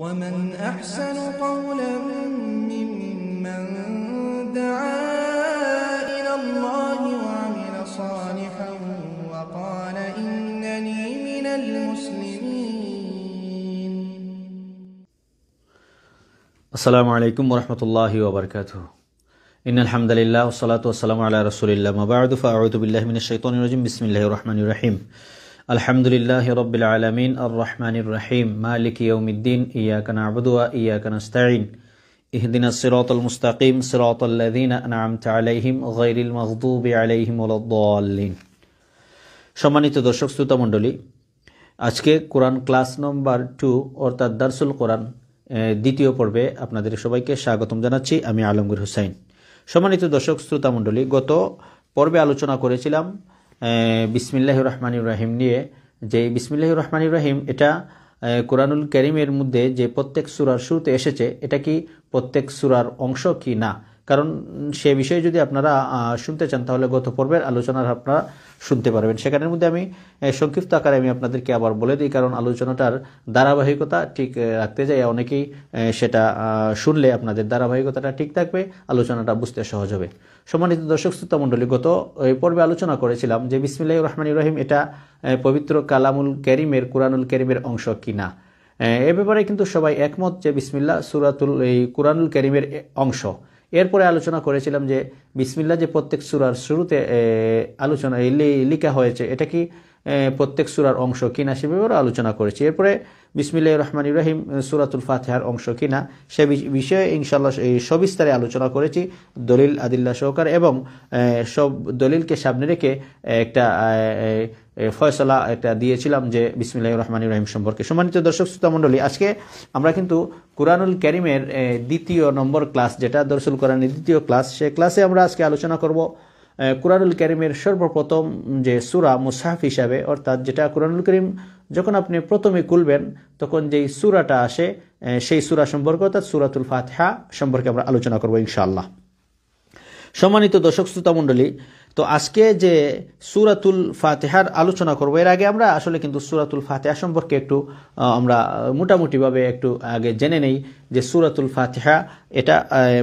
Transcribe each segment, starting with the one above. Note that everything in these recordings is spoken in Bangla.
ومن أحسن قولا ممن دعا إلى الله وعمل صالحا وقال إنني من المسلمين السلام عليكم ورحمة الله وبركاته إن الحمد لله والصلاة والسلام على رسول الله ما بعد فأعوذ بالله من الشيطان الرجيم بسم الله الرحمن الرحيم আলহামদুলিল্লাহ রবিল আলমিন আর রহমানির রহিম মালিক ইয়ৌমিদ্দিন ইয়াকান আবদুয়া ইয়াকান আস্তাইন ইহদিন সিরাতুল মুস্তাকিম সিরাতুল্লাযীনা আনআমতা আলাইহিম গায়রিল মাগদুবি আলাইহিম সম্মানিত দর্শক শ্রোতা মণ্ডলী আজকে কোরআন ক্লাস নম্বর টু অর্থাৎ দারসুল কোরআন দ্বিতীয় পর্বে আপনাদের সবাইকে স্বাগতম জানাচ্ছি আমি আলমগীর হুসাইন সম্মানিত দর্শক শ্রোতা মণ্ডলী গত পর্বে আলোচনা করেছিলাম বিসমিল্লাহ রহমান ইব্রাহিম নিয়ে যে বিসমিল্লাহ রহমান ইব্রাহিম এটা কোরআনুল করিমের মধ্যে যে প্রত্যেক সুরার শুরুতে এসেছে এটা কি প্রত্যেক সুরার অংশ কি না কারণ সে বিষয়ে যদি আপনারা শুনতে চান তাহলে গত পর্বের আলোচনার আপনারা শুনতে পারবেন সেখানের মধ্যে আমি সংক্ষিপ্ত আকারে আমি আপনাদেরকে আবার বলে দিই কারণ আলোচনাটার ধারাবাহিকতা ঠিক রাখতে যাই অনেকেই সেটা শুনলে আপনাদের ধারাবাহিকতাটা ঠিক থাকবে আলোচনাটা বুঝতে সহজ হবে সম্মানিত দর্শক শ্রোতা মণ্ডলী গত এই পর্বে আলোচনা করেছিলাম যে বিসমিল্লাহ রহমান ইব্রাহিম এটা পবিত্র কালামুল ক্যারিমের কোরআনুল ক্যারিমের অংশ কিনা এ ব্যাপারে কিন্তু সবাই একমত যে বিসমিল্লা সুরাতুল এই কোরআনুল ক্যারিমের অংশ এরপরে আলোচনা করেছিলাম যে বিসমিল্লা যে প্রত্যেক সুরার শুরুতে আলোচনা লিখা হয়েছে এটা কি প্রত্যেক সুরার অংশ কিনা সে ব্যাপারে আলোচনা করেছি এরপরে বিসমিল্লা রহমান ইব্রাহিম সুরাতুল ফাতেহার অংশ কিনা সে বিষয়ে ইনশাল্লাহ সবিস্তারে আলোচনা করেছি দলিল আদিল্লা সহকার এবং সব দলিলকে সামনে রেখে একটা ফয়সলা একটা দিয়েছিলাম যে বিসমিল্লাহ রহমান ইব্রাহিম সম্পর্কে সম্মানিত দর্শক শ্রোতা আজকে আমরা কিন্তু কোরআনুল ক্যারিমের দ্বিতীয় নম্বর ক্লাস যেটা দর্শুল কোরআনের দ্বিতীয় ক্লাস সে ক্লাসে আমরা আজকে আলোচনা করব কোরআনুল করিমের সর্বপ্রথম যে সুরা মুসাহাফ হিসাবে অর্থাৎ যেটা কোরআনুল করিম যখন আপনি প্রথমে খুলবেন তখন যেই সুরাটা আসে সেই সুরা সম্পর্কে অর্থাৎ সুরাতুল ফাতহা সম্পর্কে আমরা আলোচনা করবো ইনশাআল্লাহ সম্মানিত দর্শক শ্রোতা মণ্ডলী তো আজকে যে সুরাতুল ফাতেহার আলোচনা করব এর আগে আমরা আসলে কিন্তু সুরাতুল ফাতেহা সম্পর্কে একটু আমরা মোটামুটিভাবে একটু আগে জেনে নেই যে সুরাতুল ফাতেহা এটা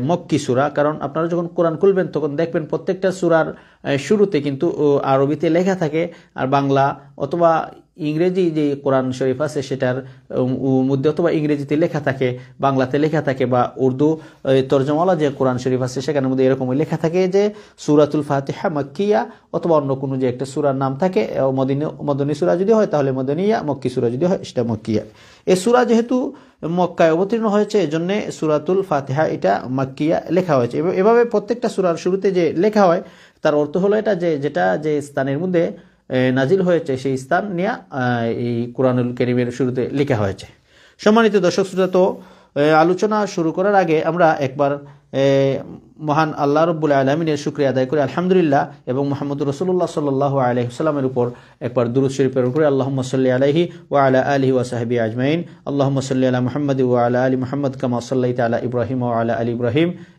মক্কি সুরা কারণ আপনারা যখন কোরআন খুলবেন তখন দেখবেন প্রত্যেকটা সুরার শুরুতে কিন্তু আরবিতে লেখা থাকে আর বাংলা অথবা ইংরেজি যে কোরআন শরীফ আছে সেটার মধ্যে অথবা ইংরেজিতে লেখা থাকে বাংলাতে লেখা থাকে বা উর্দু তর্জমালা যে কোরআন শরীফ আছে সেখানের মধ্যে এরকমই লেখা থাকে যে সুরাতুল ফাতিহা মক্কিয়া অথবা অন্য কোনো যে একটা সুরার নাম থাকে মদনী সুরা যদি হয় তাহলে মদনিয়া মক্কি সুরা যদি হয় সেটা মক্কিয়া এ সুরা যেহেতু মক্কায় অবতীর্ণ হয়েছে এজন্যে সুরাতুল ফাতিহা এটা মাক্কিয়া লেখা হয়েছে এভাবে প্রত্যেকটা সুরার শুরুতে যে লেখা হয় তার অর্থ হলো এটা যে যেটা যে স্থানের মধ্যে নাজিল হয়েছে সেই স্থান নিয়ে এই কোরআনুল করিমের শুরুতে লেখা হয়েছে সম্মানিত দর্শক শ্রোতা তো আলোচনা শুরু করার আগে আমরা একবার মহান আল্লাহ রব্বুল আলমিনের শুক্রিয়া আদায় করে আলহামদুলিল্লাহ এবং মোহাম্মদ রসুল্লাহ সাল্লাহ সাল্লামের উপর একবার দুরুদ শরীফ প্রেরণ করে আল্লাহ সাল্লি আলহি ওয়া আলা আলহি সাহেবি আজমাইন আল্লাহ সাল্লি আলা মহম্মদ ওয়া আলা আলী মহম্মদ কামা সাল্লাহ তালা ইব্রাহিম ওয়া আলা আলী ইব্রাহিম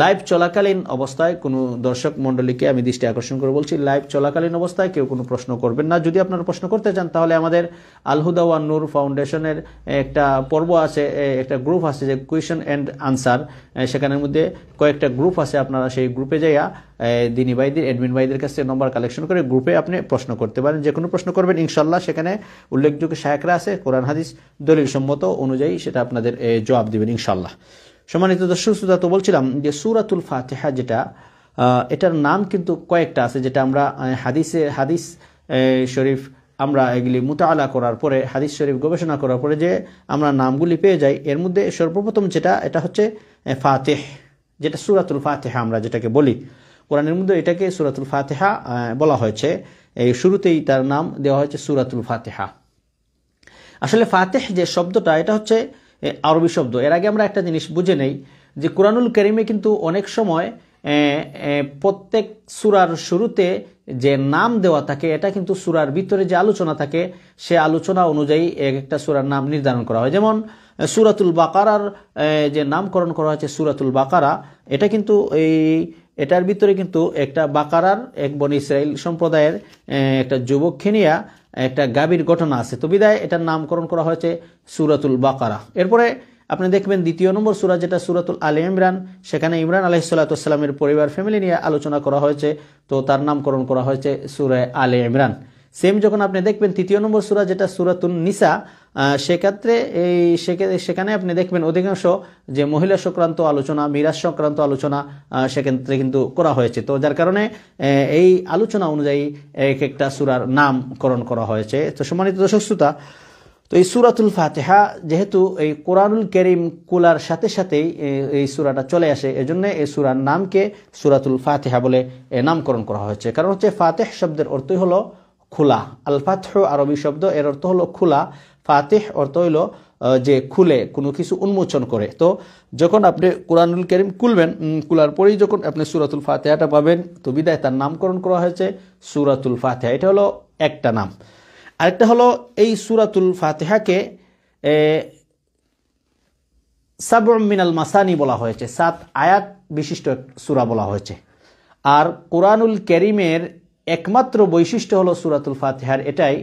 লাইভ চলাকালীন অবস্থায় কোনো দর্শক মণ্ডলীকে আমি দৃষ্টি আকর্ষণ করে বলছি লাইভ চলাকালীন অবস্থায় কেউ কোনো প্রশ্ন করবেন না যদি আপনারা প্রশ্ন করতে চান তাহলে আমাদের আলহুদা ওয়ান নূর ফাউন্ডেশনের একটা পর্ব আছে একটা গ্রুপ আছে যে কুয়েশন অ্যান্ড আনসার সেখানের মধ্যে কয়েকটা গ্রুপ আছে আপনারা সেই গ্রুপে যাইয়া দিনী ভাইদের অ্যাডমিন ভাইদের কাছে নম্বর কালেকশন করে গ্রুপে আপনি প্রশ্ন করতে পারেন যে কোনো প্রশ্ন করবেন ইনশাল্লাহ সেখানে উল্লেখযোগ্য সাহেকরা আছে কোরআন হাদিস দলিল সম্মত অনুযায়ী সেটা আপনাদের জবাব দেবেন ইনশাল্লাহ সম্মানিত দর্শক শ্রোতা তো বলছিলাম যে সুরাতুল ফাতেহা যেটা এটার নাম কিন্তু কয়েকটা আছে যেটা আমরা হাদিসে হাদিস শরীফ আমরা এগুলি মোতালা করার পরে হাদিস শরীফ গবেষণা করার পরে যে আমরা নামগুলি পেয়ে যাই এর মধ্যে সর্বপ্রথম যেটা এটা হচ্ছে ফাতেহ যেটা সুরাতুল ফাতেহা আমরা যেটাকে বলি কোরআনের মধ্যে এটাকে সুরাতুল ফাতেহা বলা হয়েছে এই শুরুতেই তার নাম দেওয়া হয়েছে সুরাতুল ফাতেহা আসলে ফাতেহ যে শব্দটা এটা হচ্ছে আরবি শব্দ এর আগে আমরা একটা জিনিস বুঝে নেই যে কোরআনুল করিমে কিন্তু অনেক সময় প্রত্যেক সুরার শুরুতে যে নাম দেওয়া থাকে এটা কিন্তু সুরার ভিতরে যে আলোচনা থাকে সে আলোচনা অনুযায়ী এক একটা সুরার নাম নির্ধারণ করা হয় যেমন সুরাতুল বাকারার যে নামকরণ করা হয়েছে সুরাতুল বাকারা এটা কিন্তু এই এটার ভিতরে কিন্তু একটা বাকারার এক বন ইসরায়েল সম্প্রদায়ের একটা যুবককে খেনিয়া একটা গাভীর ঘটনা আছে তো বিদায় এটার নামকরণ করা হয়েছে সুরাতুল বাকারা এরপরে আপনি দেখবেন দ্বিতীয় নম্বর সুরা যেটা সুরাতুল আলী ইমরান সেখানে ইমরান আলহিসাল্লাতুসাল্লামের পরিবার ফ্যামিলি নিয়ে আলোচনা করা হয়েছে তো তার নামকরণ করা হয়েছে সুরায় আলে ইমরান সেম যখন আপনি দেখবেন তৃতীয় নম্বর সুরা যেটা সুরাতুন নিসা সেক্ষেত্রে এই সেখানে আপনি দেখবেন অধিকাংশ যে মহিলা সংক্রান্ত আলোচনা মিরাজ সংক্রান্ত আলোচনা সেক্ষেত্রে কিন্তু করা হয়েছে তো যার কারণে এই আলোচনা অনুযায়ী এক একটা সুরার নামকরণ করা হয়েছে তো সম্মানিত দর্শক শ্রোতা তো এই সুরাতুল ফাতেহা যেহেতু এই কোরআনুল করিম কুলার সাথে সাথেই এই সুরাটা চলে আসে এজন্য এই সুরার নামকে সুরাতুল ফাতেহা বলে নামকরণ করা হয়েছে কারণ হচ্ছে ফাতেহ শব্দের অর্থই হলো খোলা আলফাত আরবি শব্দ এর অর্থ হলো খোলা ফাতেহ অর্থ হইল যে খুলে কোনো কিছু উন্মোচন করে তো যখন আপনি কোরআনুল করিম খুলবেন খুলার পরেই যখন আপনি সুরাতুল ফাতেহাটা পাবেন তো বিদায় তার নামকরণ করা হয়েছে সুরাতুল ফাতেহা এটা হলো একটা নাম আরেকটা হলো এই সুরাতুল ফাতেহাকে সাবরম মাসানি বলা হয়েছে সাত আয়াত বিশিষ্ট সুরা বলা হয়েছে আর কোরআনুল করিমের একমাত্র বৈশিষ্ট্য হলো সুরাতুল ফাতেহার এটাই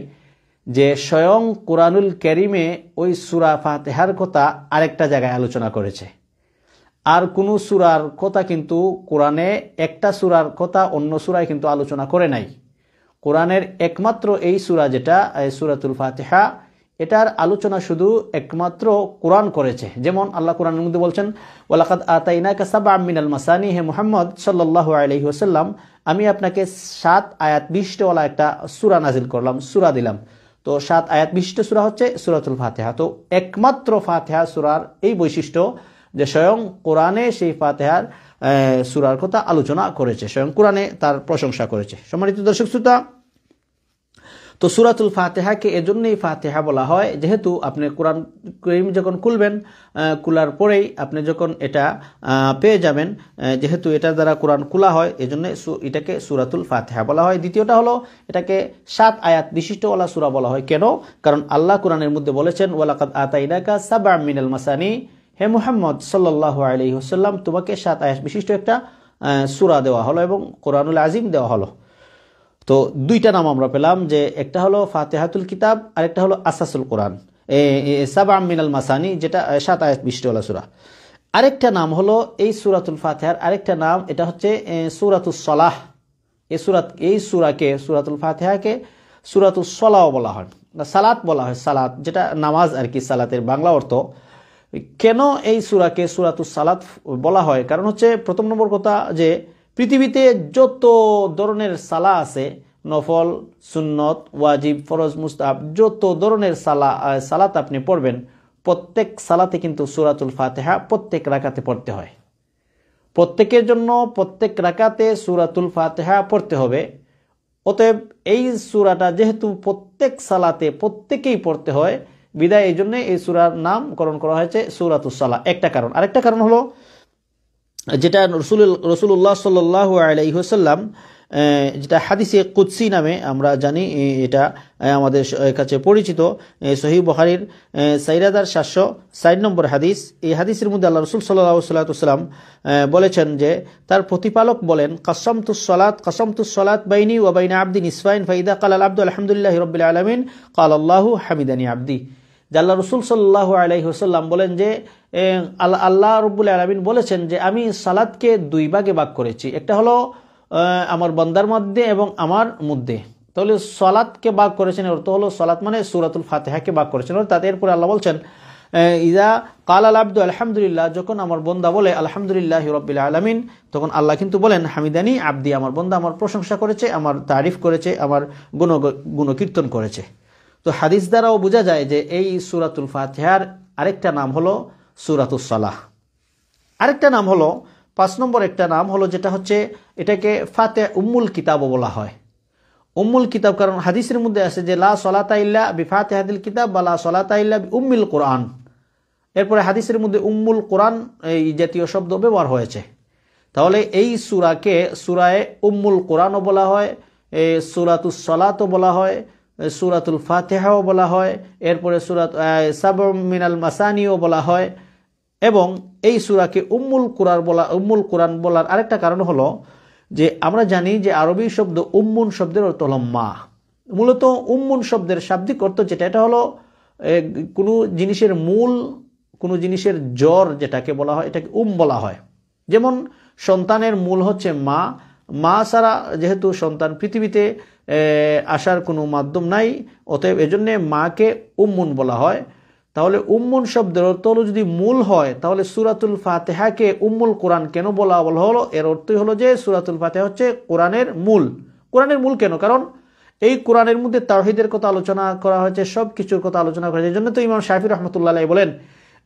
যে স্বয়ং কোরআনুল ক্যারিমে ওই সুরা ফাতেহার কথা আরেকটা জায়গায় আলোচনা করেছে আর কোনো সুরার কথা কিন্তু কোরআনে একটা সুরার কথা অন্য সুরায় কিন্তু আলোচনা করে নাই কোরআনের একমাত্র এই সুরা যেটা সুরাতুল ফাতেহা এটার আলোচনা শুধু একমাত্র কোরআন করেছে যেমন আল্লাহ কোরআন মধ্যে বলছেন ওলাকাত আতাইনাকে সাবা মিনাল মাসানি হে মোহাম্মদ সাল্লাহ আলহি ওসাল্লাম আমি আপনাকে সাত আয়াত বিশটাওয়ালা একটা সুরা নাজিল করলাম সুরা দিলাম তো সাত আয়াত বিশিষ্ট সুরা হচ্ছে সুরাতুল ফাতেহা তো একমাত্র ফাতেহা সুরার এই বৈশিষ্ট্য যে স্বয়ং কোরআনে সেই ফাতেহার সুরার কথা আলোচনা করেছে স্বয়ং কোরআনে তার প্রশংসা করেছে সম্মানিত দর্শক শ্রোতা তো সুরাতুল ফাতেহাকে এজন্যই ফাতেহা বলা হয় যেহেতু আপনি কোরআন করিম যখন খুলবেন কুলার পরেই আপনি যখন এটা পেয়ে যাবেন যেহেতু এটা দ্বারা কোরআন খোলা হয় এজন্য এটাকে সুরাতুল ফাতেহা বলা হয় দ্বিতীয়টা হলো এটাকে সাত আয়াত বিশিষ্টওয়ালা সুরা বলা হয় কেন কারণ আল্লাহ কোরআনের মধ্যে বলেছেন ওয়ালাকাদ আতাইনাকা সাবা মিনাল মাসানি হে মুহাম্মদ সাল্লাহ আলি হুসাল্লাম তোমাকে সাত আয়াত বিশিষ্ট একটা সুরা দেওয়া হলো এবং কোরআনুল আজিম দেওয়া হলো তো দুইটা নাম আমরা পেলাম যে একটা হলো ফাতেহাতুল কিতাব আর একটা হলো আসাসুল কোরআন সাবা মিনাল মাসানি যেটা সাত আয়াত বিশটোলা সুরা আরেকটা নাম হলো এই সুরাতুল ফাতেহার আরেকটা নাম এটা হচ্ছে সুরাতুল সলাহ এই সুরাত এই সুরাকে সুরাতুল ফাতেহাকে সুরাতুল সলাহ বলা হয় সালাত বলা হয় সালাত যেটা নামাজ আর কি সালাতের বাংলা অর্থ কেন এই সুরাকে সুরাতুল সালাত বলা হয় কারণ হচ্ছে প্রথম নম্বর কথা যে পৃথিবীতে যত ধরনের সালা আছে নফল সুন্নত ওয়াজিব ফরজ মুস্তাফ যত ধরনের সালা সালাত আপনি পড়বেন প্রত্যেক সালাতে কিন্তু সুরাতুল ফাতেহা প্রত্যেক রাকাতে পড়তে হয় প্রত্যেকের জন্য প্রত্যেক রাকাতে সুরাতুল ফাতেহা পড়তে হবে অতএব এই সুরাটা যেহেতু প্রত্যেক সালাতে প্রত্যেকেই পড়তে হয় বিদায় এই জন্যে এই সুরার নামকরণ করা হয়েছে সালা একটা কারণ আরেকটা কারণ হলো যেটা রসুল রসুল্লাহ সাল্লাহ আলাইহসাল্লাম যেটা হাদিসে কুৎসি নামে আমরা জানি এটা আমাদের কাছে পরিচিত সহি বহারির সাইরাদার সাতশো সাইড নম্বর হাদিস এই হাদিসের মধ্যে আল্লাহ রসুল সাল্লাহ সাল্লাতাম বলেছেন যে তার প্রতিপালক বলেন কাসম সলাত কাসম সলাত বাইনি বাইনা আব্দিন ইসফাইন ফাইদা কাল আল আব্দু আলহামদুলিল্লাহ রবিল আলমিন কাল আল্লাহ হামিদানি আব্দি জাল্লা রসুল সাল্লাহ আলাইহসাল্লাম বলেন যে আল্লাহ রব্বুল আলমিন বলেছেন যে আমি সালাদকে দুই ভাগে ভাগ করেছি একটা হলো আমার বন্দার মধ্যে এবং আমার মধ্যে তাহলে সলাদকে বাক করেছেন অর্থ হলো সলাদ মানে সুরাতুল ফাতেহাকে বাক করেছেন অর্থাৎ এরপরে আল্লাহ বলছেন ইদা কাল আল আব্দ আলহামদুলিল্লাহ যখন আমার বন্দা বলে আলহামদুলিল্লাহ রব্বিল আলমিন তখন আল্লাহ কিন্তু বলেন হামিদানি আব্দি আমার বন্দা আমার প্রশংসা করেছে আমার তারিফ করেছে আমার গুণ গুণকীর্তন করেছে তো হাদিস দ্বারাও বোঝা যায় যে এই সুরাতুল ফাতিহার আরেকটা নাম হলো সুরাতুসলাহ আরেকটা নাম হলো পাঁচ নম্বর একটা নাম হলো যেটা হচ্ছে এটাকে ফাতে উম্মুল কিতাবও বলা হয় উম্মুল কিতাব কারণ হাদিসের মধ্যে আছে যে লা সলাতা ইল্লা বিফাতে হাদিল কিতাব বা লা সলাতা উম্মিল কোরআন এরপরে হাদিসের মধ্যে উম্মুল কোরআন এই জাতীয় শব্দ ব্যবহার হয়েছে তাহলে এই সুরাকে সুরায় উম্মুল কোরআনও বলা হয় সুরাতুসলাতও বলা হয় সুরাতুল ফাতেহাও বলা হয় এরপরে সুরাত সাবর মিনাল মাসানিও বলা হয় এবং এই সুরাকে উম্মুল কুরার বলা উম্মুল কোরআন বলার আরেকটা কারণ হলো যে আমরা জানি যে আরবি শব্দ উম্মুন শব্দের অর্থ হল মা মূলত উম্মুন শব্দের শাব্দিক অর্থ যেটা এটা হলো কোনো জিনিসের মূল কোনো জিনিসের জ্বর যেটাকে বলা হয় এটাকে উম বলা হয় যেমন সন্তানের মূল হচ্ছে মা মা ছাড়া যেহেতু সন্তান পৃথিবীতে আসার কোনো মাধ্যম নাই অতএব এজন্যে মাকে উম্মুন বলা হয় তাহলে উম্মুন শব্দের অর্থ হলো যদি মূল হয় তাহলে সুরাতুল ফাতেহাকে উম্মুল কোরআন কেন বলা বলা হলো এর অর্থই হলো যে সুরাতুল ফাতেহা হচ্ছে কোরআনের মূল কোরআনের মূল কেন কারণ এই কোরআনের মধ্যে তাহিদের কথা আলোচনা করা হয়েছে সব কিছুর কথা আলোচনা করা হয়েছে এই জন্য তো ইমাম শাহির রহমতুল্লাহ বলেন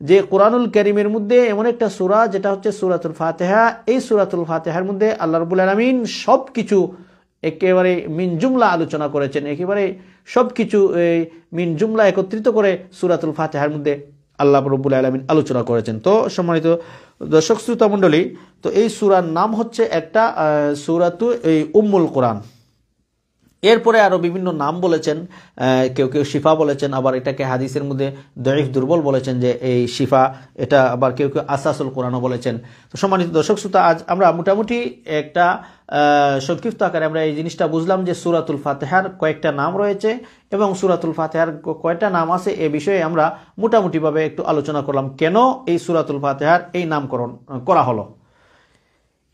যে কোরআনুল করিমের মধ্যে এমন একটা সুরা যেটা হচ্ছে সুরাতুল ফাতেহা এই সুরাতুল ফাতেহার মধ্যে আল্লাহ রবুল আলমিন সব কিছু একেবারে মিন জুমলা আলোচনা করেছেন একেবারে সব কিছু মিন জুমলা একত্রিত করে সুরাতুল ফাতেহার মধ্যে আল্লাহ রবুল আলমিন আলোচনা করেছেন তো সম্মানিত দর্শক শ্রোতা মণ্ডলী তো এই সুরার নাম হচ্ছে একটা সুরাতু এই উম্মুল কোরআন এরপরে আরও বিভিন্ন নাম বলেছেন কেউ কেউ শিফা বলেছেন আবার এটাকে হাদিসের মধ্যে দরিফ দুর্বল বলেছেন যে এই শিফা এটা আবার কেউ কেউ আসাসুল কোরআনও বলেছেন তো সম্মানিত দর্শক শ্রোতা আজ আমরা মোটামুটি একটা সংক্ষিপ্ত আকারে আমরা এই জিনিসটা বুঝলাম যে সুরাতুল ফাতেহার কয়েকটা নাম রয়েছে এবং সুরাতুল ফাতেহার কয়েকটা নাম আছে এ বিষয়ে আমরা মোটামুটিভাবে একটু আলোচনা করলাম কেন এই সুরাতুল ফাতেহার এই নামকরণ করা হলো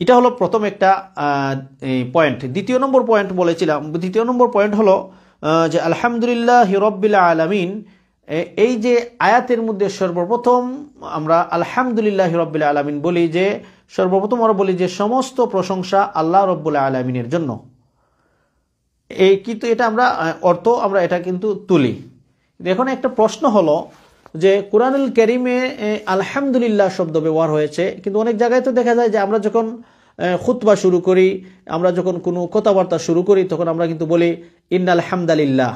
এটা হলো প্রথম একটা পয়েন্ট দ্বিতীয় নম্বর পয়েন্ট বলেছিলাম দ্বিতীয় নম্বর পয়েন্ট হলো যে আলহামদুলিল্লাহ হিরব্বিল্লা আলমিন এই যে আয়াতের মধ্যে সর্বপ্রথম আমরা আলহামদুলিল্লাহ হিরব্বিল্লা আলমিন বলি যে সর্বপ্রথম আমরা বলি যে সমস্ত প্রশংসা আল্লাহ রব্বুল আলমিনের জন্য এই কিন্তু এটা আমরা অর্থ আমরা এটা কিন্তু তুলি এখন একটা প্রশ্ন হলো যে কোরআনুল করিমে আলহামদুলিল্লাহ শব্দ ব্যবহার হয়েছে কিন্তু অনেক জায়গায় তো দেখা যায় যে আমরা যখন খুতবা শুরু করি আমরা যখন কোনো কথাবার্তা শুরু করি তখন আমরা কিন্তু বলি ইন্না হামদালিল্লাহ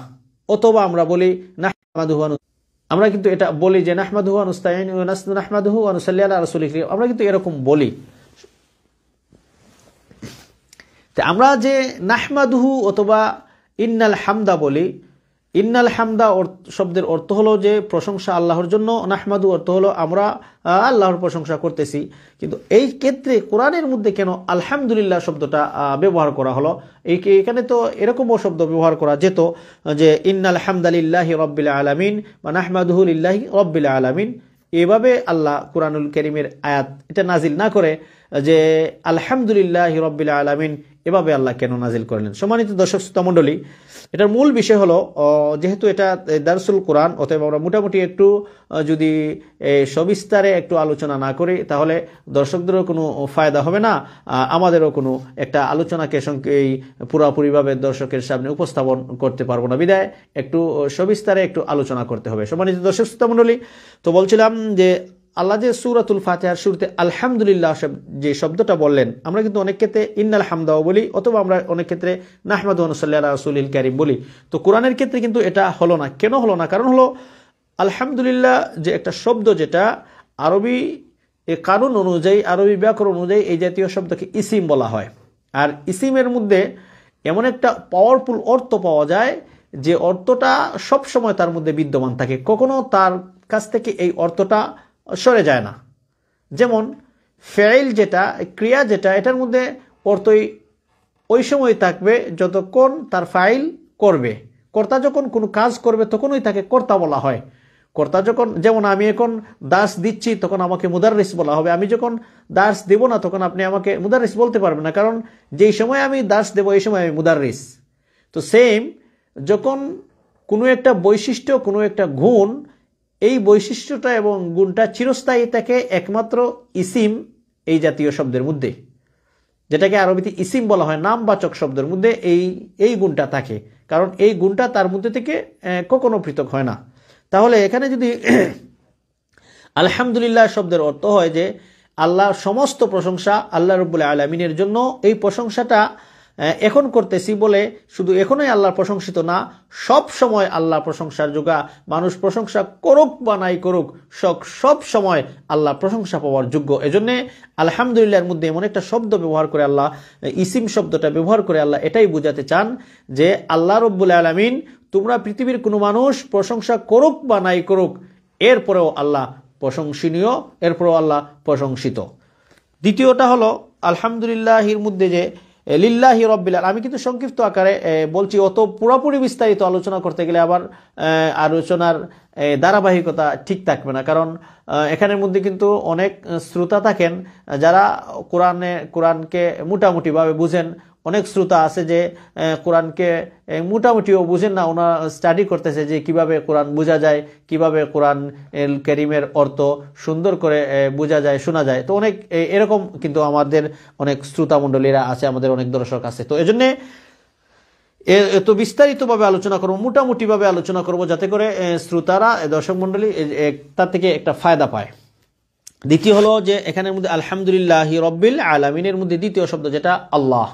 অথবা আমরা বলি না আমরা কিন্তু এটা বলি যে নাহমাদহু আনুস্তাইন নাহমাদহু আনুসাল্লি আল্লাহ রসুল আমরা কিন্তু এরকম বলি তা আমরা যে নাহমাদহু অথবা ইন্নাল হামদা বলি ইন্নাল হামদা শব্দের অর্থ হলো যে প্রশংসা আল্লাহর জন্য নাহমাদু অর্থ হলো আমরা আল্লাহর প্রশংসা করতেছি কিন্তু এই ক্ষেত্রে কোরআনের মধ্যে কেন আলহামদুলিল্লাহ শব্দটা ব্যবহার করা হলো এই এখানে তো এরকমও শব্দ ব্যবহার করা যেত যে ইন্নাল হামদালিল্লাহ রব্বিল্লা আলমিন বা নাহমাদুহুল্লাহি রব্বিল্লা আলমিন এভাবে আল্লাহ কোরআনুল করিমের আয়াত এটা নাজিল না করে যে আলহামদুলিল্লাহ রব্বিল আলমিন এভাবে আল্লাহ কেন নাজিল করলেন সম্মানিত দর্শক শ্রোতা মণ্ডলী এটার মূল বিষয় হলো যেহেতু এটা দারসুল কোরআন অতএব আমরা মোটামুটি একটু যদি সবিস্তারে একটু আলোচনা না করি তাহলে দর্শকদেরও কোনো ফায়দা হবে না আমাদেরও কোনো একটা আলোচনাকে এই পুরাপুরিভাবে দর্শকের সামনে উপস্থাপন করতে পারবো না বিদায় একটু সবিস্তারে একটু আলোচনা করতে হবে সম্মানিত দর্শক শ্রোতা মণ্ডলী তো বলছিলাম যে আল্লাহ যে সুরাতুল ফাতেহার শুরুতে আলহামদুলিল্লাহ যে শব্দটা বললেন আমরা কিন্তু অনেক ক্ষেত্রে ইন্নাল হামদাও বলি অথবা আমরা অনেক ক্ষেত্রে নাহমাদ অনুসাল্লাহ রসুলিল কারিম বলি তো কোরআনের ক্ষেত্রে কিন্তু এটা হলো না কেন হলো না কারণ হলো আলহামদুলিল্লাহ যে একটা শব্দ যেটা আরবি এ কারণ অনুযায়ী আরবি ব্যাকরণ অনুযায়ী এই জাতীয় শব্দকে ইসিম বলা হয় আর ইসিমের মধ্যে এমন একটা পাওয়ারফুল অর্থ পাওয়া যায় যে অর্থটা সবসময় তার মধ্যে বিদ্যমান থাকে কখনো তার কাছ থেকে এই অর্থটা সরে যায় না যেমন ফেইল যেটা ক্রিয়া যেটা এটার মধ্যে অর্থই ওই সময় থাকবে যতক্ষণ তার ফাইল করবে কর্তা যখন কোনো কাজ করবে তখনই তাকে কর্তা বলা হয় কর্তা যখন যেমন আমি এখন দাস দিচ্ছি তখন আমাকে মুদারিস বলা হবে আমি যখন দাস দেব না তখন আপনি আমাকে মুদারিস বলতে পারবেন না কারণ যেই সময় আমি দাস দেব এই সময় আমি মুদারিস তো সেম যখন কোনো একটা বৈশিষ্ট্য কোনো একটা গুণ এই বৈশিষ্ট্যটা এবং গুণটা চিরস্থায়ী থাকে একমাত্র ইসিম এই জাতীয় শব্দের মধ্যে যেটাকে আরবিতে ইসিম বলা হয় নামবাচক শব্দের মধ্যে এই এই গুণটা থাকে কারণ এই গুণটা তার মধ্যে থেকে কখনো পৃথক হয় না তাহলে এখানে যদি আলহামদুলিল্লাহ শব্দের অর্থ হয় যে আল্লাহ সমস্ত প্রশংসা আল্লাহ রবুল্লা আলমিনের জন্য এই প্রশংসাটা এখন করতেছি বলে শুধু এখনই আল্লাহ প্রশংসিত না সব সময় আল্লাহ প্রশংসার যোগা মানুষ প্রশংসা করুক বা নাই করুক শখ সব সময় আল্লাহ প্রশংসা পাওয়ার যোগ্য এজন্যে আলহামদুলিল্লাহর মধ্যে এমন একটা শব্দ ব্যবহার করে আল্লাহ ইসিম শব্দটা ব্যবহার করে আল্লাহ এটাই বোঝাতে চান যে আল্লাহ রব্বুল আলমিন তোমরা পৃথিবীর কোনো মানুষ প্রশংসা করুক বা নাই করুক এরপরেও আল্লাহ প্রশংসনীয় এরপরেও আল্লাহ প্রশংসিত দ্বিতীয়টা হলো আলহামদুলিল্লাহির মধ্যে যে লিল্লাহি রব্বিলাল আমি কিন্তু সংক্ষিপ্ত আকারে বলছি অত পুরোপুরি বিস্তারিত আলোচনা করতে গেলে আবার আলোচনার ধারাবাহিকতা ঠিক থাকবে না কারণ এখানের মধ্যে কিন্তু অনেক শ্রোতা থাকেন যারা কোরআনে কোরআনকে মোটামুটিভাবে বুঝেন অনেক শ্রোতা আছে যে কোরআনকে মোটামুটিও বুঝেন না ওনারা স্টাডি করতেছে যে কিভাবে কোরআন বোঝা যায় কিভাবে কোরআন করিমের অর্থ সুন্দর করে বোঝা যায় শোনা যায় তো অনেক এরকম কিন্তু আমাদের অনেক শ্রোতা মণ্ডলীরা আছে আমাদের অনেক দর্শক আছে তো এজন্যে এত বিস্তারিতভাবে আলোচনা করবো মোটামুটিভাবে আলোচনা করব যাতে করে শ্রোতারা দর্শক মণ্ডলী তার থেকে একটা ফায়দা পায় দ্বিতীয় হলো যে এখানের মধ্যে আলহামদুলিল্লাহ রব্বিল আলমিনের মধ্যে দ্বিতীয় শব্দ যেটা আল্লাহ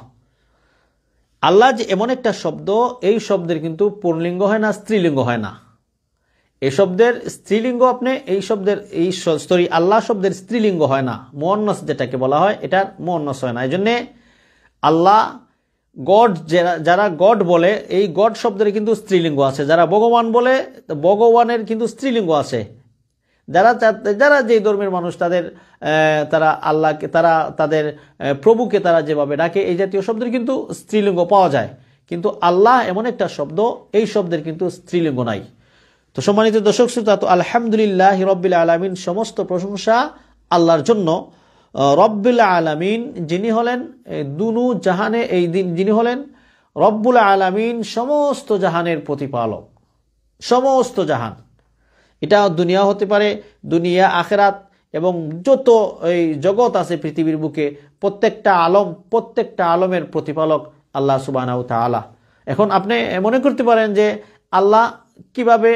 আল্লাহ যে এমন একটা শব্দ এই শব্দের কিন্তু পূর্ণলিঙ্গ হয় না স্ত্রীলিঙ্গ হয় না এই শব্দের স্ত্রীলিঙ্গ আপনি এই শব্দের এই সরি আল্লাহ শব্দের স্ত্রীলিঙ্গ হয় না মোহন্নস যেটাকে বলা হয় এটার মোহন্নস হয় না এই জন্যে আল্লাহ গড যারা যারা গড বলে এই গড শব্দের কিন্তু স্ত্রীলিঙ্গ আছে যারা ভগবান বলে ভগবানের কিন্তু স্ত্রীলিঙ্গ আছে যারা যারা যে ধর্মের মানুষ তাদের তারা আল্লাহকে তারা তাদের প্রভুকে তারা যেভাবে ডাকে এই জাতীয় শব্দের কিন্তু স্ত্রীলিঙ্গ পাওয়া যায় কিন্তু আল্লাহ এমন একটা শব্দ এই শব্দের কিন্তু স্ত্রীলিঙ্গ নাই তো সম্মানিত দর্শক শ্রোতা তো আলহামদুলিল্লাহ রব্বিল আলমিন সমস্ত প্রশংসা আল্লাহর জন্য রব্বুল আলমিন যিনি হলেন দুনু জাহানে এই দিন যিনি হলেন রব্বুল আলমিন সমস্ত জাহানের প্রতিপালক সমস্ত জাহান এটা দুনিয়া হতে পারে দুনিয়া আখেরাত এবং যত এই জগৎ আছে পৃথিবীর বুকে প্রত্যেকটা আলম প্রত্যেকটা আলমের প্রতিপালক আল্লাহ সুবাহ তালা এখন আপনি মনে করতে পারেন যে আল্লাহ কিভাবে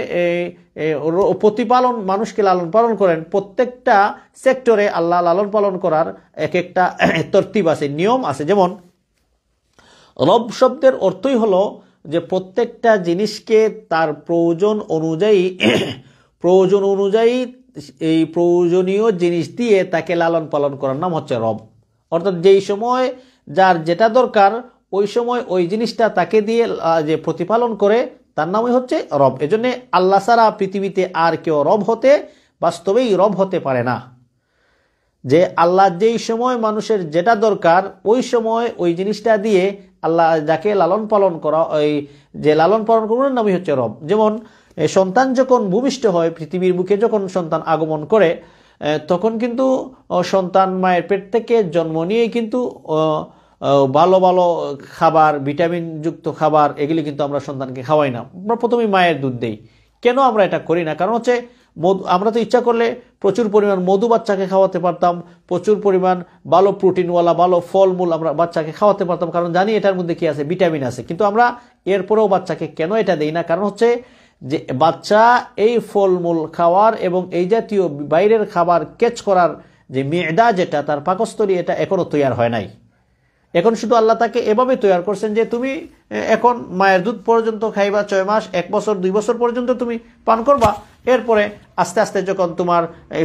প্রতিপালন মানুষকে লালন পালন করেন প্রত্যেকটা সেক্টরে আল্লাহ লালন পালন করার এক একটা তর্তিব আছে নিয়ম আছে যেমন রব শব্দের অর্থই হলো যে প্রত্যেকটা জিনিসকে তার প্রয়োজন অনুযায়ী প্রয়োজন অনুযায়ী এই প্রয়োজনীয় জিনিস দিয়ে তাকে লালন পালন করার নাম হচ্ছে রব অর্থাৎ যেই সময় যার যেটা দরকার ওই সময় ওই জিনিসটা তাকে দিয়ে যে প্রতিপালন করে তার নামই হচ্ছে রব এজন্য আল্লাহ সারা পৃথিবীতে আর কেউ রব হতে বাস্তবেই রব হতে পারে না যে আল্লাহ যেই সময় মানুষের যেটা দরকার ওই সময় ওই জিনিসটা দিয়ে আল্লাহ যাকে লালন পালন করা ওই যে লালন পালন করবেন নামই হচ্ছে রব যেমন সন্তান যখন ভূমিষ্ঠ হয় পৃথিবীর বুকে যখন সন্তান আগমন করে তখন কিন্তু সন্তান মায়ের পেট থেকে জন্ম নিয়ে কিন্তু ভালো ভালো খাবার ভিটামিনযুক্ত খাবার এগুলি কিন্তু আমরা সন্তানকে খাওয়াই না আমরা প্রথমেই মায়ের দুধ দেই কেন আমরা এটা করি না কারণ হচ্ছে মধু আমরা তো ইচ্ছা করলে প্রচুর পরিমাণ মধু বাচ্চাকে খাওয়াতে পারতাম প্রচুর পরিমাণ ভালো প্রোটিনওয়ালা ভালো ফলমূল আমরা বাচ্চাকে খাওয়াতে পারতাম কারণ জানি এটার মধ্যে কি আছে ভিটামিন আছে কিন্তু আমরা এরপরেও বাচ্চাকে কেন এটা দেই না কারণ হচ্ছে যে বাচ্চা এই ফলমূল খাওয়ার এবং এই জাতীয় বাইরের খাবার কেচ করার যে মেয়েদা যেটা তার পাকস্থলী এটা এখনও তৈয়ার হয় নাই এখন শুধু আল্লাহ তাকে এভাবে তৈয়ার করছেন যে তুমি এখন মায়ের দুধ পর্যন্ত খাইবা ছয় মাস এক বছর দুই বছর পর্যন্ত তুমি পান করবা এরপরে আস্তে আস্তে যখন তোমার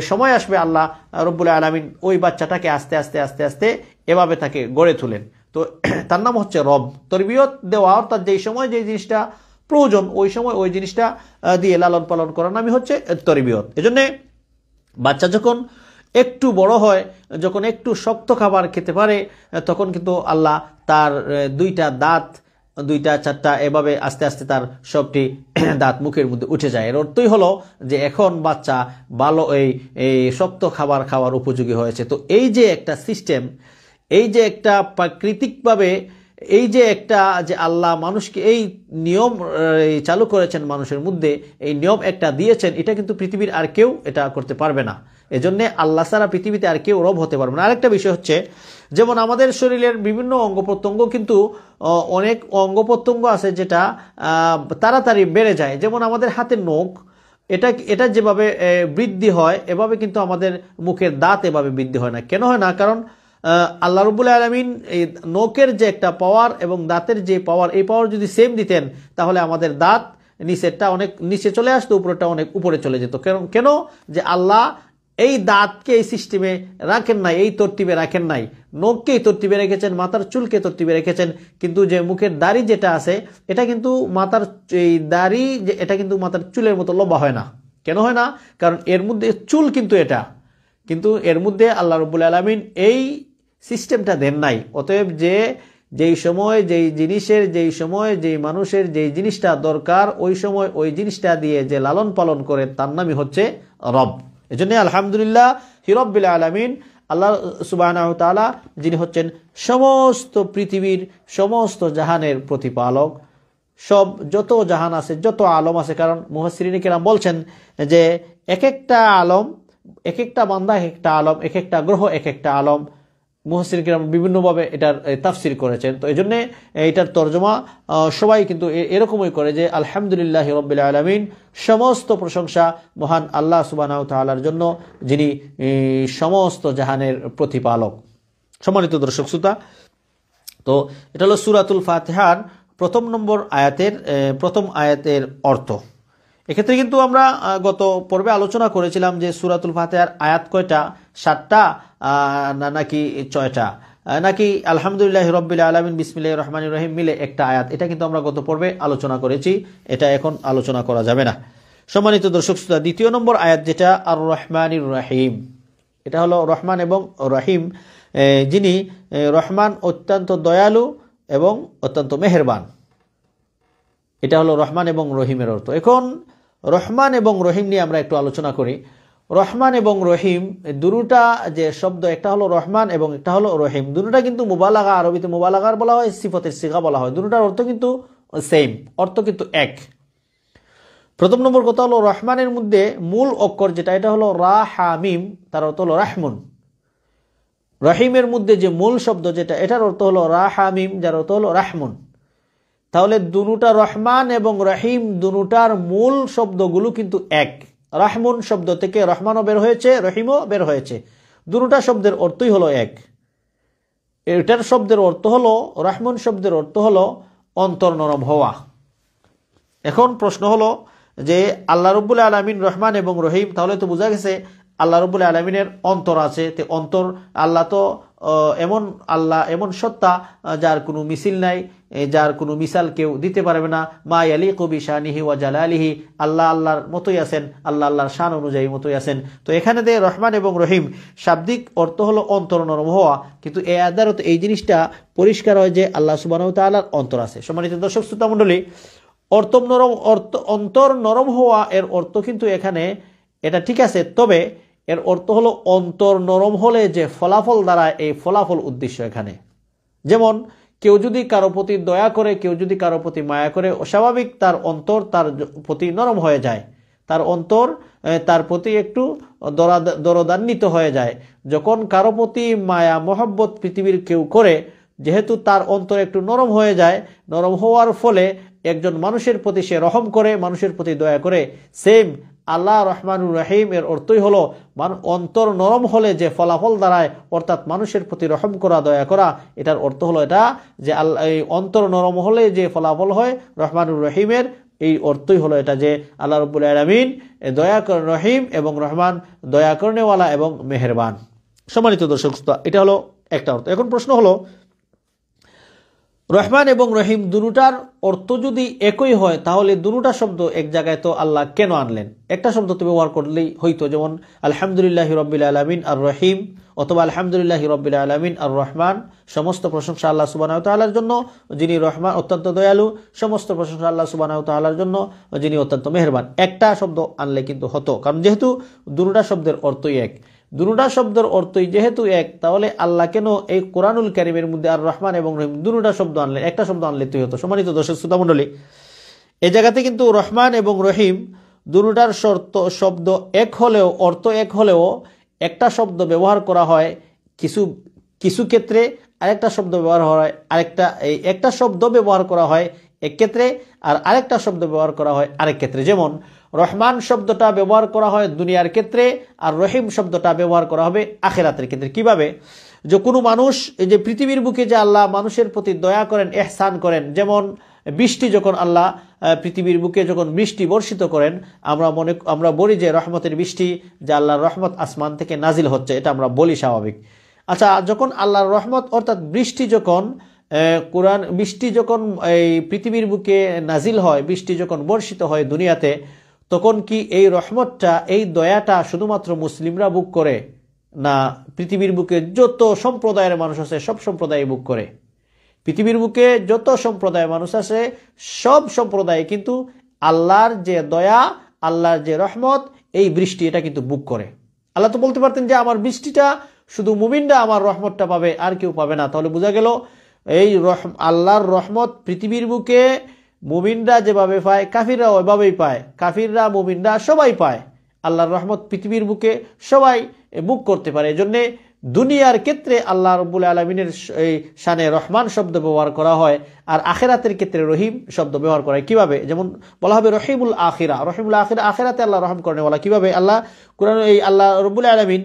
সময় আসবে আল্লাহ রব্বুল আলমিন ওই বাচ্চাটাকে আস্তে আস্তে আস্তে আস্তে এভাবে তাকে গড়ে তুলেন তো তার নাম হচ্ছে রব তরবিয়ত দেওয়া অর্থাৎ যেই সময় যে জিনিসটা প্রয়োজন ওই সময় ওই জিনিসটা দিয়ে লালন পালন করার নামই হচ্ছে তরিবিয়ত এজন্যে বাচ্চা যখন একটু বড় হয় যখন একটু শক্ত খাবার খেতে পারে তখন কিন্তু আল্লাহ তার দুইটা দাঁত দুইটা চারটা এভাবে আস্তে আস্তে তার সবটি দাঁত মুখের মধ্যে উঠে যায় এর অর্থই হলো যে এখন বাচ্চা ভালো এই এই শক্ত খাবার খাওয়ার উপযোগী হয়েছে তো এই যে একটা সিস্টেম এই যে একটা প্রাকৃতিকভাবে এই যে একটা যে আল্লাহ মানুষকে এই নিয়ম চালু করেছেন মানুষের মধ্যে এই নিয়ম একটা দিয়েছেন এটা কিন্তু পৃথিবীর আর কেউ এটা করতে পারবে না এজন্য আল্লাহ সারা পৃথিবীতে আর কেউ রব হতে পারবে না আরেকটা বিষয় হচ্ছে যেমন আমাদের শরীরের বিভিন্ন অঙ্গ প্রত্যঙ্গ কিন্তু অনেক অঙ্গ প্রত্যঙ্গ আছে যেটা তাড়াতাড়ি বেড়ে যায় যেমন আমাদের হাতে নখ এটা এটা যেভাবে বৃদ্ধি হয় এভাবে কিন্তু আমাদের মুখের দাঁত এভাবে বৃদ্ধি হয় না কেন হয় না কারণ আল্লাহ রবুল্লা আলমিন এই নখের যে একটা পাওয়ার এবং দাঁতের যে পাওয়ার এই পাওয়ার যদি সেম দিতেন তাহলে আমাদের দাঁত নিচেরটা অনেক নিচে চলে আসতো উপরেটা অনেক উপরে চলে যেত কেন কেন যে আল্লাহ এই দাঁতকে এই সিস্টেমে রাখেন নাই এই তরটিবে রাখেন নাই নখকেই তরটিবে রেখেছেন মাথার চুলকে তরটিবে রেখেছেন কিন্তু যে মুখের দাড়ি যেটা আছে এটা কিন্তু মাথার এই দাড়ি যে এটা কিন্তু মাথার চুলের মতো লম্বা হয় না কেন হয় না কারণ এর মধ্যে চুল কিন্তু এটা কিন্তু এর মধ্যে আল্লাহ রবুল আলমিন এই সিস্টেমটা দেন নাই অতএব যে যেই সময় যেই জিনিসের যেই সময় যেই মানুষের যেই জিনিসটা দরকার ওই সময় ওই জিনিসটা দিয়ে যে লালন পালন করে তার নামই হচ্ছে রব এজন্য আলহামদুলিল্লাহ হিরব্বিল আলমিন আল্লাহ সুবাহ তালা যিনি হচ্ছেন সমস্ত পৃথিবীর সমস্ত জাহানের প্রতিপালক সব যত জাহান আছে যত আলম আছে কারণ কেরাম বলছেন যে এক একটা আলম এক একটা বান্দা এক একটা আলম এক একটা গ্রহ এক একটা আলম মুহসিন কিরাম বিভিন্নভাবে এটার তাফসির করেছেন তো এই জন্যে এটার তর্জমা সবাই কিন্তু এরকমই করে যে আলহামদুলিল্লাহ রব্বুল আলমিন সমস্ত প্রশংসা মহান আল্লাহ সুবাহ তালার জন্য যিনি সমস্ত জাহানের প্রতিপালক সম্মানিত দর্শক শ্রোতা তো এটা হলো সুরাতুল ফাতেহার প্রথম নম্বর আয়াতের প্রথম আয়াতের অর্থ এক্ষেত্রে কিন্তু আমরা গত পর্বে আলোচনা করেছিলাম যে সুরাতুল ফাতেহার আয়াত কয়টা সাতটা না নাকি ছয়টা নাকি আলহামদুলিল্লাহ রব্বিল আলমিন বিসমিল্লা রহমান রহিম মিলে একটা আয়াত এটা কিন্তু আমরা গত পর্বে আলোচনা করেছি এটা এখন আলোচনা করা যাবে না সম্মানিত দর্শক শ্রোতা দ্বিতীয় নম্বর আয়াত যেটা আর রহমান রহিম এটা হলো রহমান এবং রহিম যিনি রহমান অত্যন্ত দয়ালু এবং অত্যন্ত মেহেরবান এটা হলো রহমান এবং রহিমের অর্থ এখন রহমান এবং রহিম নিয়ে আমরা একটু আলোচনা করি রহমান এবং রহিম দুটা যে শব্দ একটা হলো রহমান এবং একটা হলো রহিম দুটা কিন্তু মোবালাগা আরবিতে মোবালাগার বলা হয় সিফতের সিগা বলা হয় দুটার অর্থ কিন্তু সেম অর্থ কিন্তু এক প্রথম নম্বর কথা হলো রহমানের মধ্যে মূল অক্ষর যেটা এটা হলো রা হামিম তার অর্থ হলো রাহমুন রহিমের মধ্যে যে মূল শব্দ যেটা এটার অর্থ হলো রা হামিম যার অর্থ হলো রাহমুন তাহলে দুনুটা রহমান এবং রহিম দুনুটার মূল শব্দগুলো কিন্তু এক রাহমুন শব্দ থেকে রহমানও বের হয়েছে রহিমও বের হয়েছে দুনুটা শব্দের অর্থই হলো এক এটার শব্দের অর্থ হলো রহমন শব্দের অর্থ হলো অন্তর নরম হওয়া এখন প্রশ্ন হলো যে আল্লাহ রব্বুল আলমিন রহমান এবং রহিম তাহলে তো বোঝা গেছে আল্লাহ রব্বুল আলমিনের অন্তর আছে তে অন্তর আল্লাহ তো এমন আল্লাহ এমন সত্তা যার কোনো মিছিল নাই যার কোনো মিসাল কেউ দিতে পারবে না মা আলী কবি শাহনিহি ওয়া আলিহি আল্লাহ আল্লাহর মতোই আছেন আল্লাহ আল্লাহর শান অনুযায়ী মতোই আছেন তো এখানে দেয় রহমান এবং রহিম শাব্দিক অর্থ হলো অন্তর নরম হওয়া কিন্তু এ আদারত এই জিনিসটা পরিষ্কার হয় যে আল্লাহ সুবাহ তাল্লাহর অন্তর আছে সম্মানিত দর্শক শ্রোতা মণ্ডলী অর্থ নরম অর্থ অন্তর নরম হওয়া এর অর্থ কিন্তু এখানে এটা ঠিক আছে তবে এর অর্থ হলো অন্তর নরম হলে যে ফলাফল দ্বারা এই ফলাফল উদ্দেশ্য এখানে যেমন কেউ যদি কারো প্রতি দয়া করে কেউ যদি কারো প্রতি মায়া করে অস্বাভাবিক তার অন্তর তার প্রতি নরম হয়ে যায় তার অন্তর তার প্রতি একটু দরদান্বিত হয়ে যায় যখন কারো প্রতি মায়া মহব্বত পৃথিবীর কেউ করে যেহেতু তার অন্তর একটু নরম হয়ে যায় নরম হওয়ার ফলে একজন মানুষের প্রতি সে রহম করে মানুষের প্রতি দয়া করে সেম আল্লাহ রহমানুর রহিম এর অর্থই হলো অন্তর নরম হলে যে ফলাফল দ্বারায় অর্থাৎ মানুষের প্রতি রহম করা দয়া করা এটার অর্থ হলো এটা যে আল্লাহ অন্তর নরম হলে যে ফলাফল হয় রহমানুর রহিমের এই অর্থই হলো এটা যে আল্লাহ রবুল আলমিন দয়া কর রহিম এবং রহমান দয়া করণেওয়ালা এবং মেহেরবান সম্মানিত দর্শক এটা হলো একটা অর্থ এখন প্রশ্ন হলো রহমান এবং রহিম দুটার অর্থ যদি একই হয় তাহলে দুটা শব্দ এক জায়গায় তো আল্লাহ কেন আনলেন একটা শব্দ তো ব্যবহার করলেই হইতো যেমন আলহামদুলিল্লাহ রব্বিল আলমিন আর রহিম অথবা আলহামদুলিল্লাহ রব্বিল আলমিন আর রহমান সমস্ত প্রশংসা আল্লাহ সুবাহ তাল্লাহার জন্য যিনি রহমান অত্যন্ত দয়ালু সমস্ত প্রশংসা আল্লাহ সুবাহ তাল্লাহার জন্য যিনি অত্যন্ত মেহরবান একটা শব্দ আনলে কিন্তু হতো কারণ যেহেতু দুটা শব্দের অর্থই এক দুনুডা শব্দের অর্থই যেহেতু এক তাহলে আল্লাহ কেন এই কোরআনুল কারিমের মধ্যে আর রহমান এবং রহিম দুনুডা শব্দ আনলেন একটা শব্দ আনলে তুই হতো সমানিত দর্শক শ্রোতামণ্ডলী এ জায়গাতে কিন্তু রহমান এবং রহিম দুনুডার শর্ত শব্দ এক হলেও অর্থ এক হলেও একটা শব্দ ব্যবহার করা হয় কিছু কিছু ক্ষেত্রে আরেকটা শব্দ ব্যবহার হয় আরেকটা এই একটা শব্দ ব্যবহার করা হয় এক ক্ষেত্রে আর আরেকটা শব্দ ব্যবহার করা হয় আরেক ক্ষেত্রে যেমন রহমান শব্দটা ব্যবহার করা হয় দুনিয়ার ক্ষেত্রে আর রহিম শব্দটা ব্যবহার করা হবে আখেরাতের ক্ষেত্রে কিভাবে যে কোনো মানুষ যে পৃথিবীর বুকে যে আল্লাহ মানুষের প্রতি দয়া করেন এহসান করেন যেমন বৃষ্টি যখন আল্লাহ পৃথিবীর বুকে যখন বৃষ্টি বর্ষিত করেন আমরা মনে আমরা বলি যে রহমতের বৃষ্টি যে আল্লাহর রহমত আসমান থেকে নাজিল হচ্ছে এটা আমরা বলি স্বাভাবিক আচ্ছা যখন আল্লাহর রহমত অর্থাৎ বৃষ্টি যখন কোরআন বৃষ্টি যখন এই পৃথিবীর বুকে নাজিল হয় বৃষ্টি যখন বর্ষিত হয় দুনিয়াতে তখন কি এই রহমতটা এই দয়াটা শুধুমাত্র মুসলিমরা বুক করে না পৃথিবীর বুকে যত সম্প্রদায়ের মানুষ আছে সব সম্প্রদায় বুক করে পৃথিবীর বুকে যত সম্প্রদায়ের মানুষ আছে সব সম্প্রদায় কিন্তু আল্লাহর যে দয়া আল্লাহর যে রহমত এই বৃষ্টি এটা কিন্তু বুক করে আল্লাহ তো বলতে পারতেন যে আমার বৃষ্টিটা শুধু মুমিনরা আমার রহমতটা পাবে আর কেউ পাবে না তাহলে বোঝা গেল এই রহম আল্লাহর রহমত পৃথিবীর বুকে মুমিনরা যেভাবে পায় কাফিররা ওইভাবেই পায় কাফিররা মুমিনরা সবাই পায় আল্লাহর রহমত পৃথিবীর বুকে সবাই বুক করতে পারে এজন্যে দুনিয়ার ক্ষেত্রে আল্লাহ রব্বুল আলমিনের এই শানে রহমান শব্দ ব্যবহার করা হয় আর আখেরাতের ক্ষেত্রে রহিম শব্দ ব্যবহার করা হয় কীভাবে যেমন বলা হবে রহিমুল আখিরা রহিমুল আখিরা আখেরাতে আল্লাহ রহম করেন বলা কীভাবে আল্লাহ কোরআন এই আল্লাহ রব্বুল আলমিন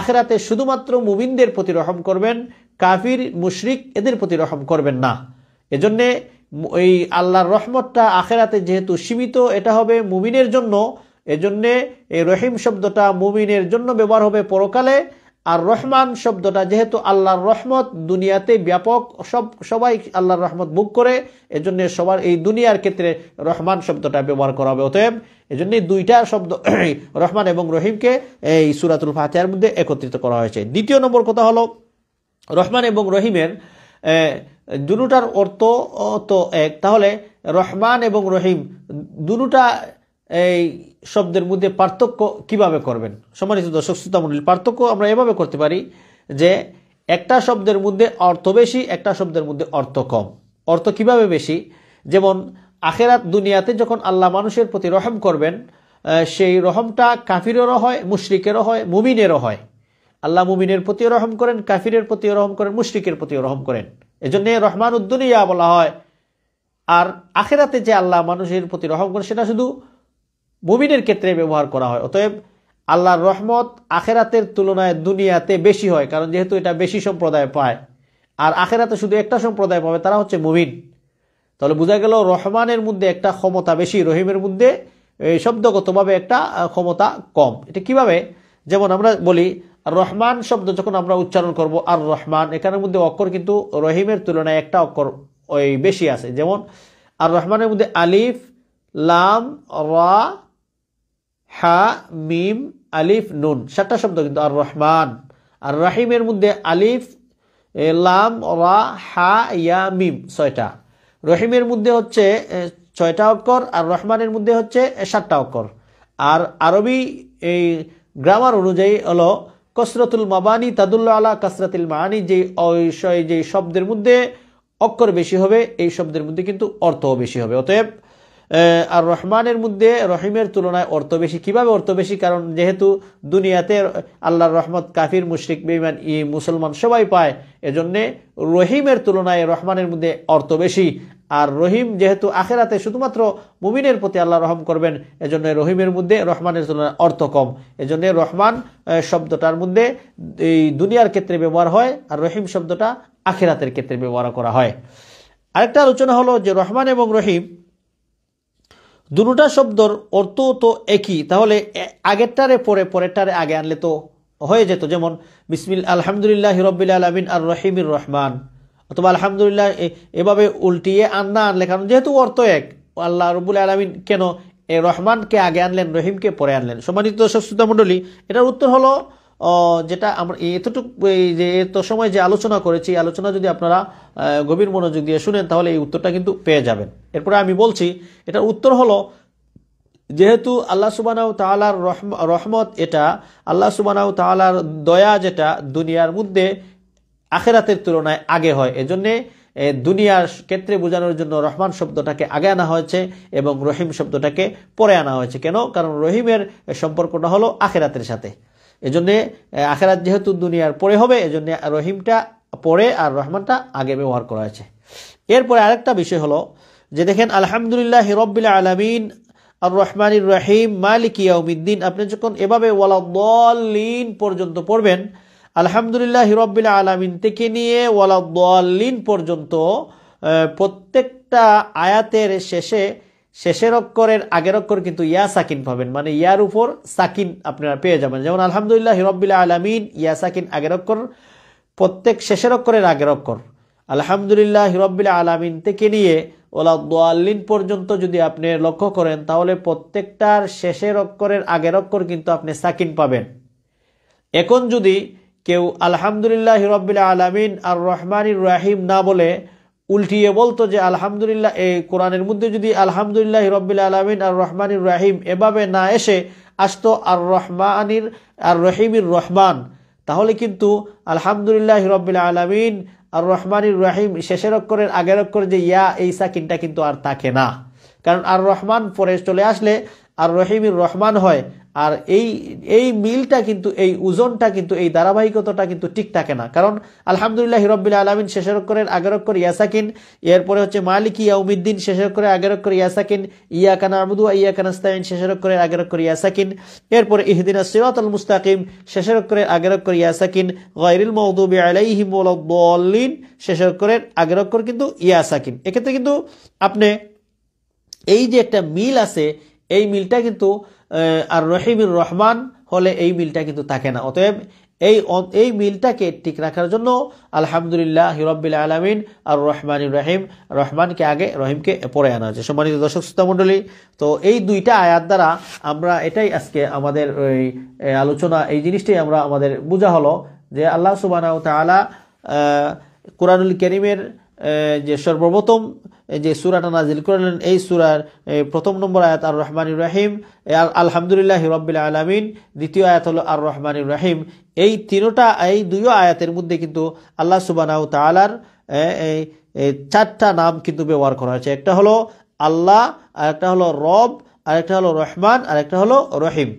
আখেরাতে শুধুমাত্র মুমিনদের প্রতি রহম করবেন কাফির মুশরিক এদের প্রতি রহম করবেন না এজন্যে এই আল্লাহর রহমতটা আখেরাতে যেহেতু সীমিত এটা হবে মুমিনের জন্য এজন্যে এই রহিম শব্দটা মুমিনের জন্য ব্যবহার হবে পরকালে আর রহমান শব্দটা যেহেতু আল্লাহর রহমত দুনিয়াতে ব্যাপক সব সবাই আল্লাহর রহমত বুক করে এজন্য সবার এই দুনিয়ার ক্ষেত্রে রহমান শব্দটা ব্যবহার করা হবে অতএব এজন্য দুইটা শব্দ রহমান এবং রহিমকে এই সুরাতুল ফাতিহার মধ্যে একত্রিত করা হয়েছে দ্বিতীয় নম্বর কথা হলো রহমান এবং রহিমের দুটার অর্থ তো এক তাহলে রহমান এবং রহিম দুটা এই শব্দের মধ্যে পার্থক্য কিভাবে করবেন সম্মানিত দর্শক শ্রোতা মন্ডলী পার্থক্য আমরা এভাবে করতে পারি যে একটা শব্দের মধ্যে অর্থ বেশি একটা শব্দের মধ্যে অর্থ কম অর্থ কিভাবে বেশি যেমন আখেরাত দুনিয়াতে যখন আল্লাহ মানুষের প্রতি রহম করবেন সেই রহমটা কাফিরেরও হয় মুশরিকেরও হয় মুমিনেরও হয় আল্লাহ মুমিনের প্রতিও রহম করেন কাফিরের প্রতিও রহম করেন মুশরিকের প্রতিও রহম করেন এজন্য রহমান উদ্দুনিয়া বলা হয় আর আখেরাতে যে আল্লাহ মানুষের প্রতি রহম করে সেটা শুধু মুমিনের ক্ষেত্রে ব্যবহার করা হয় অতএব আল্লাহর রহমত আখেরাতের তুলনায় দুনিয়াতে বেশি হয় কারণ যেহেতু এটা বেশি সম্প্রদায় পায় আর আখেরাতে শুধু একটা সম্প্রদায় পাবে তারা হচ্ছে মুমিন তাহলে বোঝা গেল রহমানের মধ্যে একটা ক্ষমতা বেশি রহিমের মধ্যে শব্দগতভাবে একটা ক্ষমতা কম এটা কিভাবে যেমন আমরা বলি আর রহমান শব্দ যখন আমরা উচ্চারণ করব আর রহমান এখানের মধ্যে অক্ষর কিন্তু রহিমের তুলনায় একটা অক্ষর ওই বেশি আছে যেমন আর রহমানের মধ্যে আলিফ লাম রা হা মিম আলিফ নুন সাতটা শব্দ কিন্তু আর রহমান আর রাহিমের মধ্যে আলিফ লাম রা হা ইয়া মিম ছয়টা রহিমের মধ্যে হচ্ছে ছয়টা অক্ষর আর রহমানের মধ্যে হচ্ছে সাতটা অক্ষর আর আরবি এই গ্রামার অনুযায়ী হলো কসরতুল মাবানি তাদুল্লা আলা কসরাতুল মানি যে যে শব্দের মধ্যে অক্ষর বেশি হবে এই শব্দের মধ্যে কিন্তু অর্থও বেশি হবে অতএব আর রহমানের মধ্যে রহিমের তুলনায় অর্থ বেশি কীভাবে অর্থ বেশি কারণ যেহেতু দুনিয়াতে আল্লাহর রহমত কাফির মুশরিক বেইমান ই মুসলমান সবাই পায় এজন্যে রহিমের তুলনায় রহমানের মধ্যে অর্থ বেশি আর রহিম যেহেতু আখেরাতে শুধুমাত্র মুমিনের প্রতি আল্লাহ রহম করবেন এজন্য রহিমের মধ্যে রহমানের তুলনায় অর্থ কম এজন্য রহমান শব্দটার মধ্যে এই দুনিয়ার ক্ষেত্রে ব্যবহার হয় আর রহিম শব্দটা আখেরাতের ক্ষেত্রে ব্যবহার করা হয় আরেকটা আলোচনা হলো যে রহমান এবং রহিম দুটা শব্দর অর্থ তো একই তাহলে আগেরটারে পরে পরেরটারে আগে আনলে তো হয়ে যেত যেমন বিসমিল আলহামদুলিল্লাহ হিরবিল আলমিন আর রহিমির রহমান অথবা আলহামদুলিল্লাহ এভাবে উল্টিয়ে আন্না আনলে কারণ যেহেতু অর্থ এক আল্লাহ রবুল আলমিন কেন এ রহমানকে আগে আনলেন রহিমকে পরে আনলেন সম্মানিত দর্শক শ্রোতা মণ্ডলী এটার উত্তর হলো যেটা আমরা এতটুকু এই যে এত সময় যে আলোচনা করেছি আলোচনা যদি আপনারা গভীর মনোযোগ দিয়ে শুনেন তাহলে এই উত্তরটা কিন্তু পেয়ে যাবেন এরপরে আমি বলছি এটার উত্তর হলো যেহেতু আল্লাহ সুবানাউ তালার রহমত এটা আল্লাহ সুবানাউ তালার দয়া যেটা দুনিয়ার মধ্যে আখেরাতের তুলনায় আগে হয় এজন্যে দুনিয়ার ক্ষেত্রে বোঝানোর জন্য রহমান শব্দটাকে আগে আনা হয়েছে এবং রহিম শব্দটাকে পরে আনা হয়েছে কেন কারণ রহিমের সম্পর্কটা হলো আখেরাতের সাথে এজন্যে আখেরাত যেহেতু দুনিয়ার পরে হবে এজন্য রহিমটা পরে আর রহমানটা আগে ব্যবহার করা হয়েছে এরপরে আরেকটা বিষয় হলো যে দেখেন আলহামদুলিল্লাহ হিরব্বিল আলমিন আর রহমানির রহিম মালিক ইয়াউমিদ্দিন আপনি যখন এভাবে ওয়ালাউদ্দিন পর্যন্ত পড়বেন আলহামদুলিল্লাহ হিরব্বিল আলমিন থেকে নিয়ে ওয়ালাউদ্দিন পর্যন্ত প্রত্যেকটা আয়াতের শেষে শেষের অক্ষরের আগের অক্ষর কিন্তু ইয়া সাকিন পাবেন মানে ইয়ার উপর সাকিন আপনারা পেয়ে যাবেন যেমন আলহামদুলিল্লাহ হিরব্বিল্লা আলমিন ইয়া সাকিন আগের অক্ষর প্রত্যেক শেষের অক্ষরের আগের অক্ষর আলহামদুলিল্লাহ হিরব্বিল্লা আলমিন থেকে নিয়ে ওলা দোয়াল্লিন পর্যন্ত যদি আপনি লক্ষ্য করেন তাহলে প্রত্যেকটার শেষের অক্ষরের আগের অক্ষর কিন্তু আপনি সাকিন পাবেন এখন যদি কেউ আলহামদুলিল্লাহ হিরব্বিল্লা আলমিন আর রহমানির রাহিম না বলে উল্টিয়ে বলতো যে আলহামদুলিল্লাহ এই কোরআনের মধ্যে যদি আলহামদুলিল্লাহ রব্বিল আলমিন আর রহমানির রাহিম এভাবে না এসে আসতো আর রহমানির আর রহিমির রহমান তাহলে কিন্তু আলহামদুলিল্লাহ রব্বিল আলমিন আর রহমানির রাহিম শেষের অক্ষরের আগের অক্ষর যে ইয়া এই সাকিনটা কিন্তু আর থাকে না কারণ আর রহমান পরে চলে আসলে আর রহিমির রহমান হয় আর এই এই মিলটা কিন্তু এই ওজনটা কিন্তু এই ধারাবাহিকতাটা কিন্তু ঠিক থাকে না কারণ আলহামদুলিল্লাহ হিরব্বিল আলমিন শেষের অক্ষরের আগের অক্ষর ইয়াসাকিন এরপরে হচ্ছে মালিক ইয়াউমিদ্দিন শেষের অক্ষরে আগের অক্ষর ইয়াসাকিন ইয়া কানা আমদুয়া ইয়া কানাস্তাইন শেষের অক্ষরের আগের অক্ষর ইয়াসাকিন এরপরে ইহদিন সিরাতুল মুস্তাকিম শেষের অক্ষরের আগের অক্ষর ইয়াসাকিন গাইরুল মৌদুবি আলাইহিম ওয়ালাদ্দাল্লিন শেষের অক্ষরের আগের অক্ষর কিন্তু ইয়াসাকিন এক্ষেত্রে কিন্তু আপনি এই যে একটা মিল আছে এই মিলটা কিন্তু আর রহিমুর রহমান হলে এই মিলটা কিন্তু থাকে না অতএব এই এই মিলটাকে ঠিক রাখার জন্য আলহামদুলিল্লাহ হিরব্বিল আলমিন আর রহমান রহিম রহমানকে আগে রহিমকে পরে আনা হয়েছে সম্মানিত দর্শক শ্রোতামণ্ডলী তো এই দুইটা আয়াত দ্বারা আমরা এটাই আজকে আমাদের ওই আলোচনা এই জিনিসটাই আমরা আমাদের বোঝা হলো যে আল্লাহ সুবাহ তালা কোরআনুল করিমের যে সর্বপ্রথম যে সুরাটা নাজিল করলেন এই সুরার প্রথম নম্বর আয়াত আর রহমান রাহিম আলহামদুলিল্লাহ রব্বিল আলমিন দ্বিতীয় আয়াত হলো আর রহমান রাহিম এই তিনোটা এই দুই আয়াতের মধ্যে কিন্তু আল্লাহ সুবানাউ তালার চারটা নাম কিন্তু ব্যবহার করা হয়েছে একটা হলো আল্লাহ আর একটা হলো রব আরেকটা হলো রহমান আর একটা হলো রহিম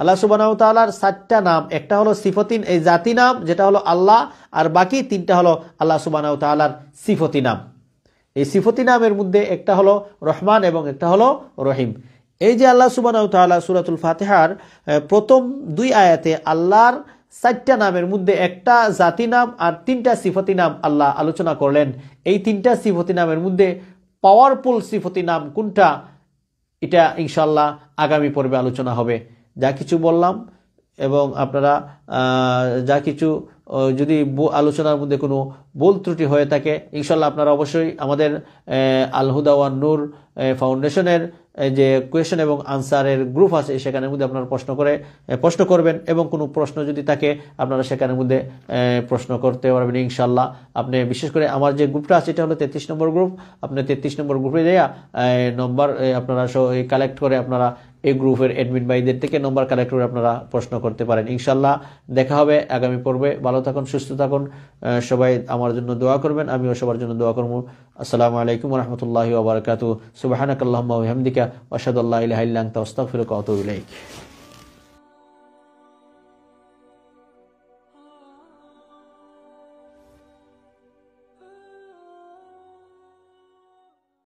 আল্লাহ সুবাহ তাল্লার সাতটা নাম একটা হলো সিফতিন এই জাতি নাম যেটা হলো আল্লাহ আর বাকি তিনটা হলো আল্লাহ সুবাহ তাল্লার সিফতি নাম এই সিফতি নামের মধ্যে একটা হলো রহমান এবং একটা হলো রহিম এই যে আল্লাহ সুবাহ তাল্লাহ সুরাতুল ফাতেহার প্রথম দুই আয়াতে আল্লাহর চারটা নামের মধ্যে একটা জাতি নাম আর তিনটা সিফতি নাম আল্লাহ আলোচনা করলেন এই তিনটা সিফতি নামের মধ্যে পাওয়ারফুল সিফতি নাম কোনটা এটা ইনশাল্লাহ আগামী পর্বে আলোচনা হবে যা কিছু বললাম এবং আপনারা যা কিছু যদি আলোচনার মধ্যে কোনো ভুল ত্রুটি হয়ে থাকে ইনশাল্লাহ আপনারা অবশ্যই আমাদের আলহুদাওয়ান নূর ফাউন্ডেশনের যে কোয়েশন এবং আনসারের গ্রুপ আছে সেখানের মধ্যে আপনারা প্রশ্ন করে প্রশ্ন করবেন এবং কোনো প্রশ্ন যদি থাকে আপনারা সেখানের মধ্যে প্রশ্ন করতে পারবেন ইনশাল্লাহ আপনি বিশেষ করে আমার যে গ্রুপটা আছে এটা হলো তেত্রিশ নম্বর গ্রুপ আপনি তেত্রিশ নম্বর গ্রুপে যাইয়া নম্বর আপনারা কালেক্ট করে আপনারা এই গ্রুপের অ্যাডমিন ভাইদের থেকে নম্বর কালেক্ট করে আপনারা প্রশ্ন করতে পারেন ইনশাল্লাহ দেখা হবে আগামী পর্বে ভালো থাকুন সুস্থ থাকুন সবাই আমার জন্য দোয়া করবেন আমিও সবার জন্য দোয়া করবো আসসালামু আলাইকুম রহমতুল্লাহ আবরকাত সুবাহানকাল্লাহমদিকা ওসাদুল্লাহ ইহিল্লাং কত ফিরকাত